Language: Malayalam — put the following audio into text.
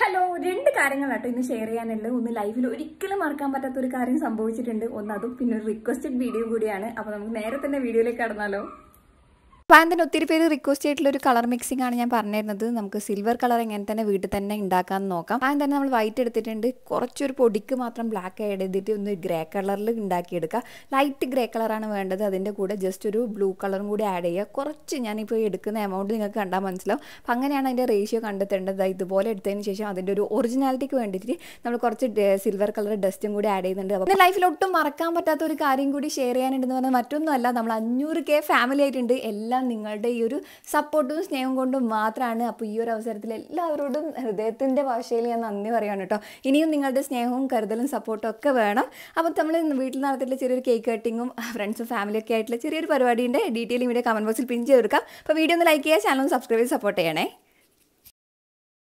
ഹലോ രണ്ട് കേട്ടോ ഇന്ന് ഷെയർ ചെയ്യാനുള്ളത് ഒന്ന് ലൈഫിൽ ഒരിക്കലും മറക്കാൻ പറ്റാത്ത ഒരു കാര്യം സംഭവിച്ചിട്ടുണ്ട് ഒന്ന് അതും പിന്നെ ഒരു റിക്വസ്റ്റഡ് വീഡിയോ കൂടിയാണ് അപ്പോൾ നമുക്ക് നേരെ തന്നെ വീഡിയോയിലേക്ക് കടന്നാലോ പാൻറ്റിന് ഒത്തിരി പേര് റിക്വസ്റ്റ് ചെയ്തിട്ടുള്ള ഒരു കളർ മിക്സിംഗ് ആണ് ഞാൻ പറഞ്ഞിരുന്നത് നമുക്ക് സിൽവർ കളർ എങ്ങനെ തന്നെ വീട്ടിൽ തന്നെ ഉണ്ടാക്കാമെന്ന് നോക്കാം പാൻ തന്നെ നമ്മൾ വൈറ്റ് എടുത്തിട്ടുണ്ട് കുറച്ചൊരു പൊടിക്ക് മാത്രം ബ്ലാക്ക് ആഡ് ചെയ്തിട്ട് ഒന്ന് ഗ്രേ കളറിൽ ഉണ്ടാക്കിയെടുക്കുക ലൈറ്റ് ഗ്രേ കളറാണ് വേണ്ടത് അതിൻ്റെ കൂടെ ജസ്റ്റ് ഒരു ബ്ലൂ കളറും കൂടി ആഡ് ചെയ്യുക കുറച്ച് ഞാനിപ്പോൾ എടുക്കുന്ന എമൗണ്ട് നിങ്ങൾക്ക് കണ്ടാൽ മനസ്സിലാവും അപ്പം അങ്ങനെയാണ് അതിൻ്റെ റേഷ്യോ കണ്ടെത്തേണ്ടത് ഇതുപോലെ എടുത്തതിന് ശേഷം അതിൻ്റെ ഒരു ഒറിജിനാലിറ്റിക്ക് വേണ്ടിയിട്ട് നമ്മൾ കുറച്ച് സിൽവർ കളർ ഡസ്റ്റും കൂടി ആഡ് ചെയ്യുന്നുണ്ട് അപ്പോൾ ലൈഫിൽ ഒട്ടും മറക്കാൻ പറ്റാത്ത ഒരു കാര്യം കൂടി ഷെയർ ചെയ്യാനുണ്ടെന്ന് പറഞ്ഞാൽ മറ്റൊന്നുമല്ല നമ്മൾ അഞ്ഞൂറ് കെ ഫാമിലി ആയിട്ടുണ്ട് എല്ലാം നിങ്ങളുടെ ഈ ഒരു സപ്പോർട്ടും സ്നേഹം കൊണ്ടും മാത്രമാണ് അപ്പോൾ ഈ ഒരു അവസരത്തിൽ എല്ലാവരോടും ഹൃദയത്തിൻ്റെ ഭാഷയിൽ ഞാൻ നന്ദി പറയുകയാണ് കേട്ടോ ഇനിയും നിങ്ങളുടെ സ്നേഹവും കരുതലും സപ്പോർട്ടും ഒക്കെ വേണം അപ്പോൾ നമ്മൾ വീട്ടിൽ നടത്തിയിട്ടുള്ള ചെറിയൊരു കേക്ക് കട്ടിങ്ങും ഫ്രണ്ട്സും ഫാമിലിയൊക്കെ ആയിട്ടുള്ള ചെറിയൊരു പരിപാടിൻ്റെ ഡീറ്റെയിൽ ഇവിടെ കമൻറ്റ് ബോക്സിൽ പിൻ ചെയ്തെടുക്കാം അപ്പോൾ വീഡിയോ ഒന്ന് ലൈക്ക് ചെയ്യുക ചാനൽ ഒന്ന് സബ്സ്ക്രൈബ് ചെയ്ത് സപ്പോർട്ട് ചെയ്യണേ